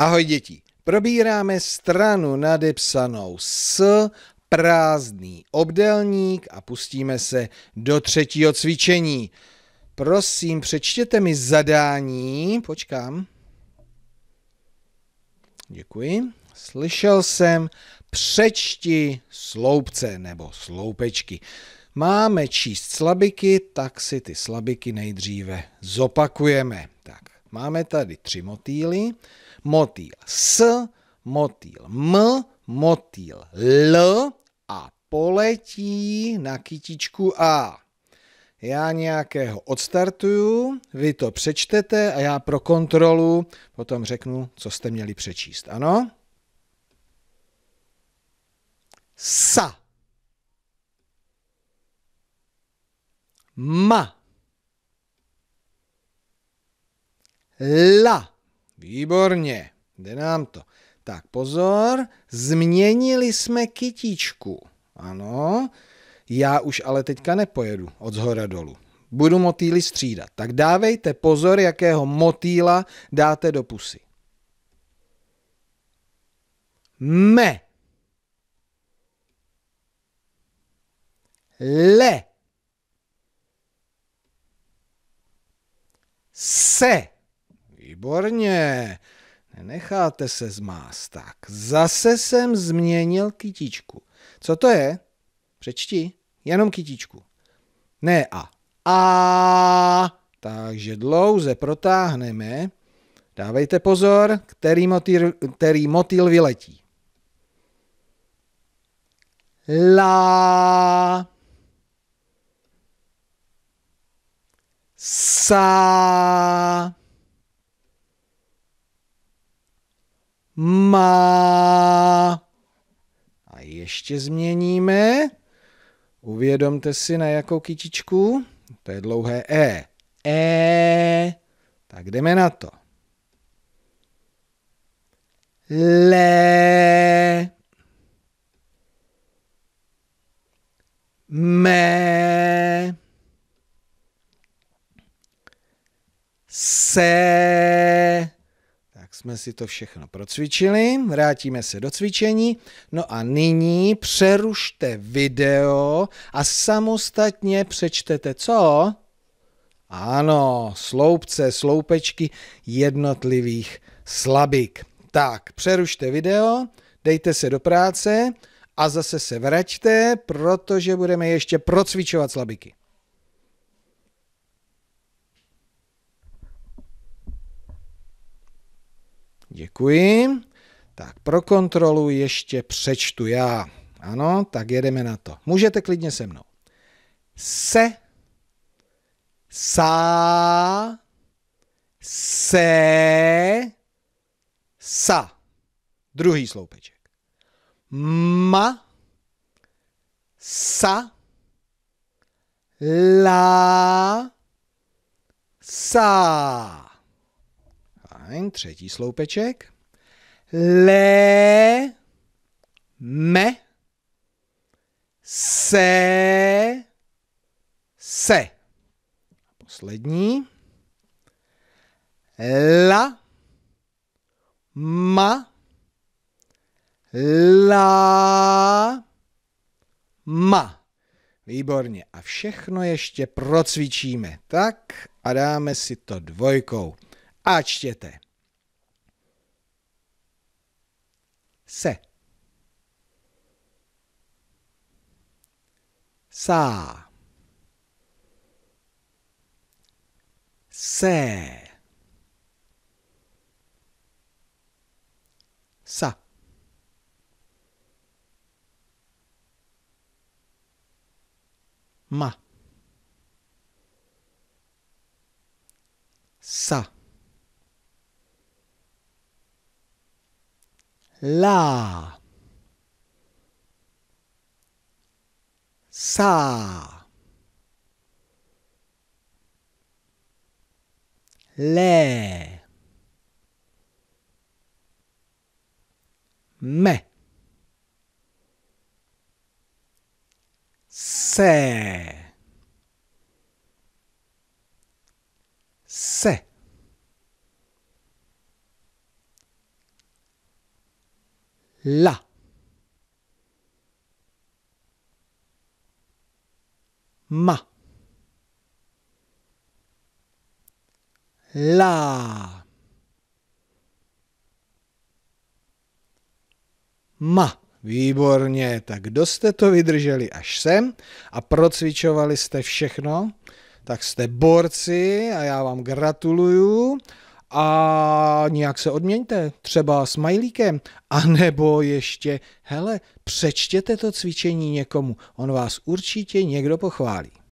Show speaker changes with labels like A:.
A: Ahoj děti, probíráme stranu nadepsanou s prázdný obdelník a pustíme se do třetího cvičení. Prosím, přečtěte mi zadání. Počkám. Děkuji. Slyšel jsem, přečti sloupce nebo sloupečky. Máme číst slabiky, tak si ty slabiky nejdříve zopakujeme. Tak, máme tady tři motýly motýl S, motýl M, motýl L a poletí na kytičku A. Já nějakého odstartuju, vy to přečtete a já pro kontrolu potom řeknu, co jste měli přečíst. Ano? Sa. Ma. La. Výborně, jde nám to. Tak pozor, změnili jsme kytičku. Ano, já už ale teďka nepojedu od zhora dolů. Budu motýly střídat. Tak dávejte pozor, jakého motýla dáte do pusy.
B: Me. Le.
A: Se. Výborně. Nenecháte se zmást. Tak, zase jsem změnil kytičku. Co to je? Přečti. Jenom kytičku. Ne a. A. Takže dlouze protáhneme. Dávejte pozor, který motýl, který motýl vyletí. La. Sa. má. A ještě změníme. Uvědomte si, na jakou kytičku. To je dlouhé E. E. Tak jdeme na to. Le. Me. Se jsme si to všechno procvičili, vrátíme se do cvičení. No a nyní přerušte video a samostatně přečtete co? Ano, sloupce, sloupečky jednotlivých slabik. Tak, přerušte video, dejte se do práce a zase se vraťte, protože budeme ještě procvičovat slabiky. Děkuji. Tak pro kontrolu ještě přečtu já. Ano, tak jedeme na to. Můžete klidně se mnou. Se, sa, se, sa. Druhý sloupeček. Ma, sa, la, sa. Fajn, třetí sloupeček. Le, me, se, se. Poslední. La, ma, la, ma. Výborně. A všechno ještě procvičíme. Tak a dáme si to dvojkou a čtěte.
B: Se. Sá. Se. Sa. Ma. Sa. la ça les mais c'est c'est la. ma la
A: ma Výborně, tak kdo jste to vydrželi až sem a procvičovali jste všechno, tak jste borci a já vám gratuluju. A nějak se odměňte, třeba s majlíkem, anebo ještě, hele, přečtěte to cvičení někomu, on vás určitě někdo pochválí.